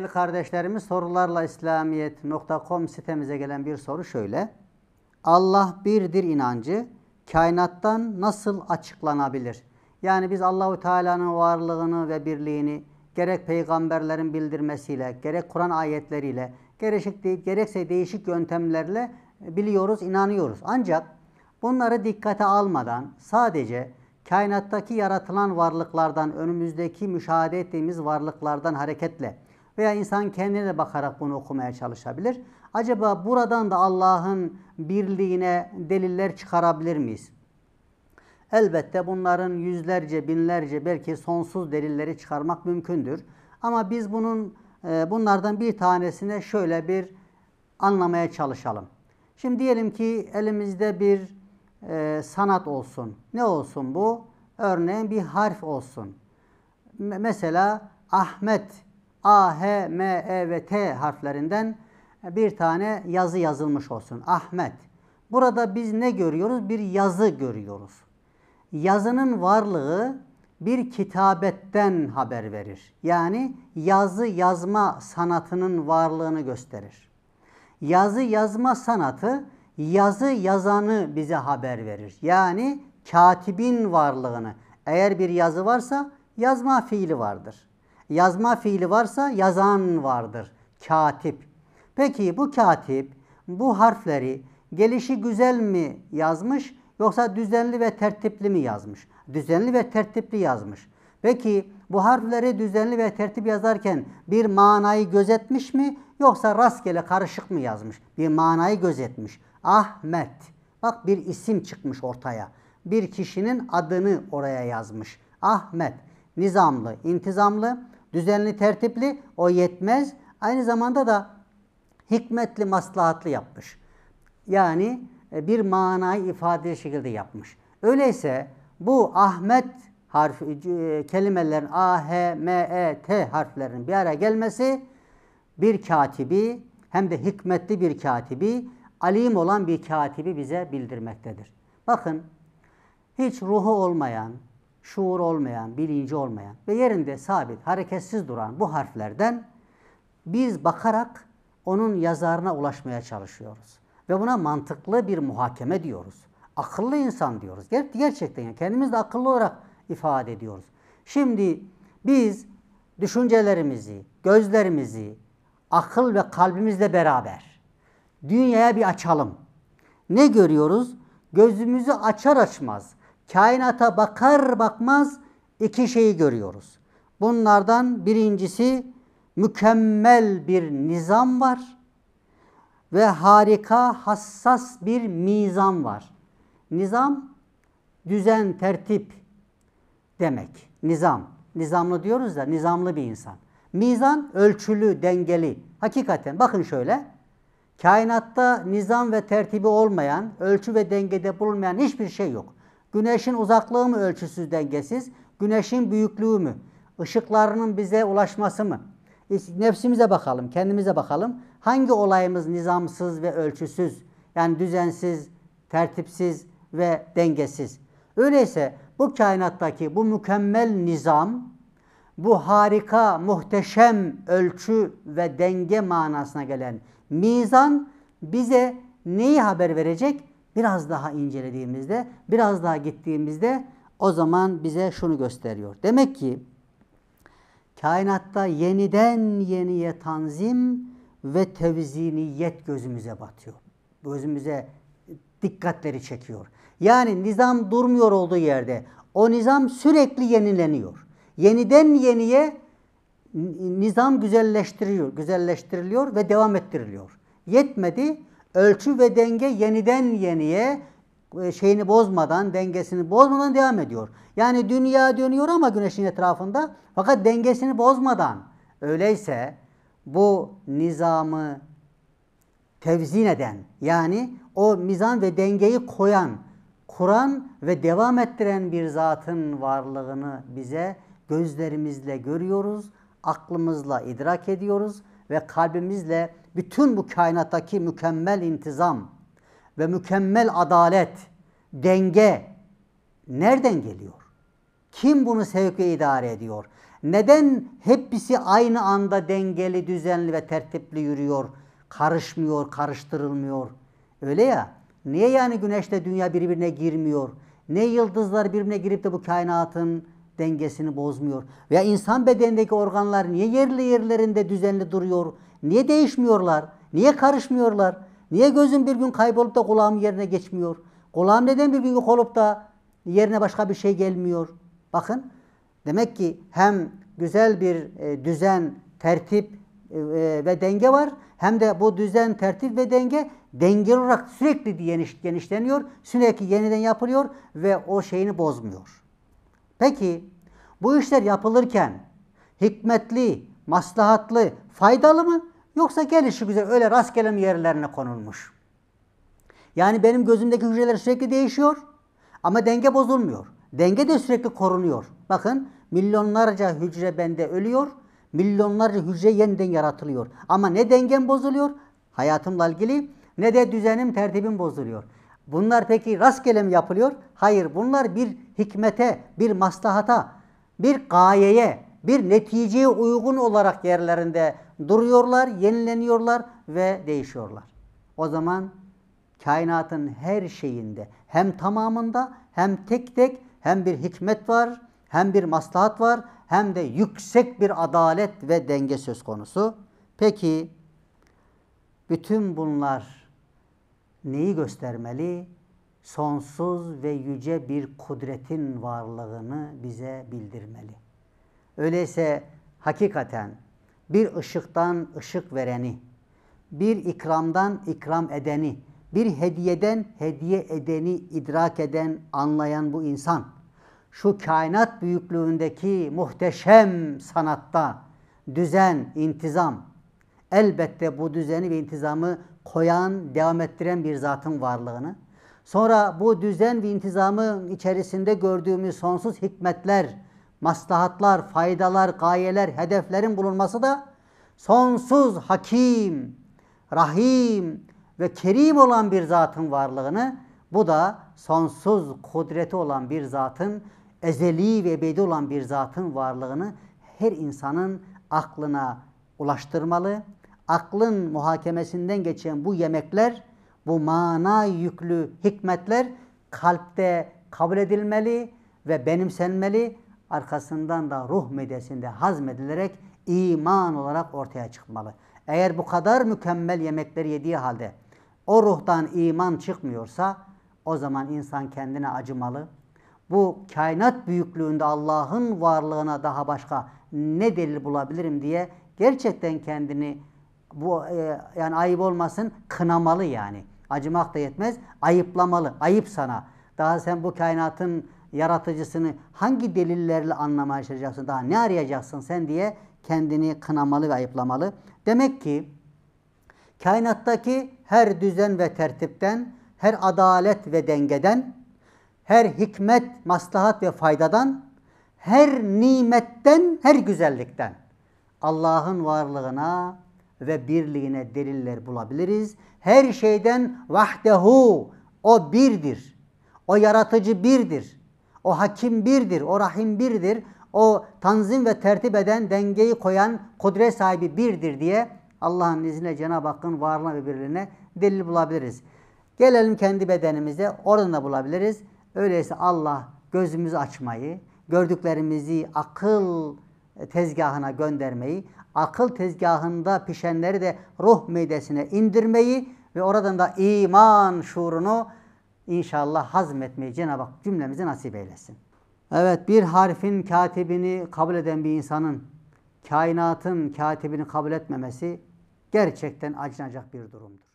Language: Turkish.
değerli kardeşlerimiz sorularla İslamiyet.com sitemize gelen bir soru şöyle. Allah birdir inancı kainattan nasıl açıklanabilir? Yani biz Allahu Teala'nın varlığını ve birliğini gerek peygamberlerin bildirmesiyle, gerek Kur'an ayetleriyle, gerekse, gerekse değişik yöntemlerle biliyoruz, inanıyoruz. Ancak bunları dikkate almadan sadece kainattaki yaratılan varlıklardan, önümüzdeki müşahede ettiğimiz varlıklardan hareketle veya insan kendine de bakarak bunu okumaya çalışabilir. Acaba buradan da Allah'ın birliğine deliller çıkarabilir miyiz? Elbette bunların yüzlerce, binlerce, belki sonsuz delilleri çıkarmak mümkündür. Ama biz bunun e, bunlardan bir tanesine şöyle bir anlamaya çalışalım. Şimdi diyelim ki elimizde bir e, sanat olsun. Ne olsun bu? Örneğin bir harf olsun. mesela Ahmet A, H, M, E ve T harflerinden bir tane yazı yazılmış olsun. Ahmet. Burada biz ne görüyoruz? Bir yazı görüyoruz. Yazının varlığı bir kitabetten haber verir. Yani yazı yazma sanatının varlığını gösterir. Yazı yazma sanatı yazı yazanı bize haber verir. Yani katibin varlığını. Eğer bir yazı varsa yazma fiili vardır yazma fiili varsa yazan vardır. Katip. Peki bu katip bu harfleri gelişi güzel mi yazmış yoksa düzenli ve tertipli mi yazmış? Düzenli ve tertipli yazmış. Peki bu harfleri düzenli ve tertip yazarken bir manayı gözetmiş mi yoksa rastgele karışık mı yazmış? Bir manayı gözetmiş. Ahmet. Bak bir isim çıkmış ortaya. Bir kişinin adını oraya yazmış. Ahmet. Nizamlı, intizamlı düzenli, tertipli o yetmez. Aynı zamanda da hikmetli, maslahatlı yapmış. Yani e, bir manayı ifade şekilde yapmış. Öyleyse bu Ahmet harfi e, kelimelerin A, H, M, E, T harflerinin bir araya gelmesi bir katibi hem de hikmetli bir katibi, alim olan bir katibi bize bildirmektedir. Bakın hiç ruhu olmayan, şuur olmayan, bilinci olmayan ve yerinde sabit, hareketsiz duran bu harflerden biz bakarak onun yazarına ulaşmaya çalışıyoruz. Ve buna mantıklı bir muhakeme diyoruz. Akıllı insan diyoruz. Ger gerçekten yani kendimiz de akıllı olarak ifade ediyoruz. Şimdi biz düşüncelerimizi, gözlerimizi akıl ve kalbimizle beraber dünyaya bir açalım. Ne görüyoruz? Gözümüzü açar açmaz kainata bakar bakmaz iki şeyi görüyoruz. Bunlardan birincisi mükemmel bir nizam var ve harika hassas bir mizan var. Nizam düzen, tertip demek. Nizam. Nizamlı diyoruz da nizamlı bir insan. Mizan ölçülü, dengeli. Hakikaten bakın şöyle. Kainatta nizam ve tertibi olmayan, ölçü ve dengede bulunmayan hiçbir şey yok. Güneşin uzaklığı mı ölçüsüz dengesiz? Güneşin büyüklüğü mü? Işıklarının bize ulaşması mı? Nefsimize bakalım, kendimize bakalım. Hangi olayımız nizamsız ve ölçüsüz? Yani düzensiz, tertipsiz ve dengesiz. Öyleyse bu kainattaki bu mükemmel nizam, bu harika, muhteşem ölçü ve denge manasına gelen mizan bize neyi haber verecek? biraz daha incelediğimizde, biraz daha gittiğimizde o zaman bize şunu gösteriyor. Demek ki kainatta yeniden yeniye tanzim ve tevziniyet gözümüze batıyor. Gözümüze dikkatleri çekiyor. Yani nizam durmuyor olduğu yerde. O nizam sürekli yenileniyor. Yeniden yeniye nizam güzelleştiriliyor, güzelleştiriliyor ve devam ettiriliyor. Yetmedi, ölçü ve denge yeniden yeniye e, şeyini bozmadan, dengesini bozmadan devam ediyor. Yani dünya dönüyor ama güneşin etrafında fakat dengesini bozmadan. Öyleyse bu nizamı tevzin eden yani o mizan ve dengeyi koyan, kuran ve devam ettiren bir zatın varlığını bize gözlerimizle görüyoruz aklımızla idrak ediyoruz ve kalbimizle bütün bu kainattaki mükemmel intizam ve mükemmel adalet, denge nereden geliyor? Kim bunu sevk ve idare ediyor? Neden hepsi aynı anda dengeli, düzenli ve tertipli yürüyor? Karışmıyor, karıştırılmıyor. Öyle ya. Niye yani güneşle dünya birbirine girmiyor? Ne yıldızlar birbirine girip de bu kainatın dengesini bozmuyor? Veya insan bedenindeki organlar niye yerli yerlerinde düzenli duruyor? Niye değişmiyorlar? Niye karışmıyorlar? Niye gözüm bir gün kaybolup da kulağım yerine geçmiyor? Kulağım neden bir gün yok olup da yerine başka bir şey gelmiyor? Bakın demek ki hem güzel bir e, düzen, tertip e, e, ve denge var. Hem de bu düzen, tertip ve denge dengeli olarak sürekli genişleniyor. Sürekli yeniden yapılıyor ve o şeyini bozmuyor. Peki bu işler yapılırken hikmetli, maslahatlı, faydalı mı? Yoksa gelişi güzel öyle rastgele mi yerlerine konulmuş? Yani benim gözümdeki hücreler sürekli değişiyor ama denge bozulmuyor. Denge de sürekli korunuyor. Bakın milyonlarca hücre bende ölüyor, milyonlarca hücre yeniden yaratılıyor. Ama ne dengem bozuluyor hayatımla ilgili ne de düzenim, tertibim bozuluyor. Bunlar peki rastgele mi yapılıyor? Hayır bunlar bir hikmete, bir maslahata, bir gayeye, bir neticeye uygun olarak yerlerinde duruyorlar, yenileniyorlar ve değişiyorlar. O zaman kainatın her şeyinde hem tamamında hem tek tek hem bir hikmet var, hem bir maslahat var, hem de yüksek bir adalet ve denge söz konusu. Peki bütün bunlar neyi göstermeli? Sonsuz ve yüce bir kudretin varlığını bize bildirmeli. Öyleyse hakikaten bir ışıktan ışık vereni, bir ikramdan ikram edeni, bir hediyeden hediye edeni idrak eden, anlayan bu insan, şu kainat büyüklüğündeki muhteşem sanatta düzen, intizam, elbette bu düzeni ve intizamı koyan, devam ettiren bir zatın varlığını, sonra bu düzen ve intizamın içerisinde gördüğümüz sonsuz hikmetler, maslahatlar, faydalar, gayeler, hedeflerin bulunması da sonsuz hakim, rahim ve kerim olan bir zatın varlığını, bu da sonsuz kudreti olan bir zatın, ezeli ve ebedi olan bir zatın varlığını her insanın aklına ulaştırmalı, aklın muhakemesinden geçen bu yemekler, bu mana yüklü hikmetler kalpte kabul edilmeli ve benimsenmeli, arkasından da ruh medyasında hazmedilerek iman olarak ortaya çıkmalı. Eğer bu kadar mükemmel yemekleri yediği halde o ruhtan iman çıkmıyorsa o zaman insan kendine acımalı. Bu kainat büyüklüğünde Allah'ın varlığına daha başka ne delil bulabilirim diye gerçekten kendini bu e, yani ayıp olmasın kınamalı yani. Acımak da yetmez. Ayıplamalı. Ayıp sana. Daha sen bu kainatın yaratıcısını hangi delillerle anlamaya çalışacaksın? Daha ne arayacaksın sen diye kendini kınamalı ve ayıplamalı. Demek ki kainattaki her düzen ve tertipten, her adalet ve dengeden, her hikmet, maslahat ve faydadan, her nimetten, her güzellikten Allah'ın varlığına, ve birliğine deliller bulabiliriz. Her şeyden vahdehu o birdir. O yaratıcı birdir. O hakim birdir. O rahim birdir. O tanzim ve tertip eden, dengeyi koyan kudret sahibi birdir diye Allah'ın izniyle Cenab-ı Hakk'ın varlığına ve birliğine delil bulabiliriz. Gelelim kendi bedenimize. Oradan da bulabiliriz. Öyleyse Allah gözümüzü açmayı, gördüklerimizi akıl e, tezgahına göndermeyi, akıl tezgahında pişenleri de ruh midesine indirmeyi ve oradan da iman şuurunu inşallah hazmetmeyi Cenab-ı Hak cümlemizi nasip eylesin. Evet bir harfin katibini kabul eden bir insanın kainatın katibini kabul etmemesi gerçekten acınacak bir durumdur.